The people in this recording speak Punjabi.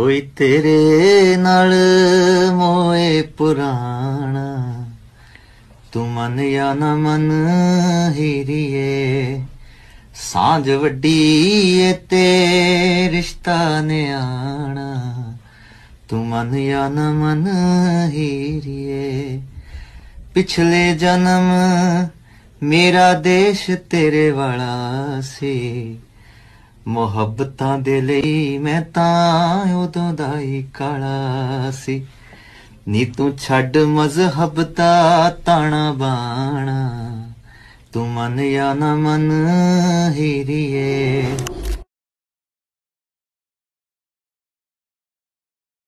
ਕੋਈ ਤੇਰੇ ਨਾਲ ਮੋਏ ਪੁਰਾਣਾ ਤੂੰ ਮਨ ਯਾ ਨਾ ਮਨ ਹੀਰੀਏ ਸਾਂਝ ਵੱਡੀ ਏ ਤੇ ਰਿਸ਼ਤਾ ਨਿਆਣਾ ਤੂੰ ਮਨ ਯਾ ਨਾ ਮਨ ਹੀਰੀਏ ਪਿਛਲੇ ਜਨਮ ਮੇਰਾ ਦੇਸ਼ ਤੇਰੇ ਵਾਲਾ ਸੀ ਮੁਹੱਬਤਾਂ ਦੇ ਲਈ ਮੈਂ ਤਾਂ ਉਦੋਂ ਦਾ ਹੀ ਕਾਲਾ ਸੀ ਨੀ ਤੂੰ ਛੱਡ ਮਜ਼ਹਬ ਦਾ ਤਾਣਾ ਬਾਣਾ ਤੂੰ ਮੰਨ ਜਾਂ ਨਾ ਮੰਨ ਹੀਰੀਏ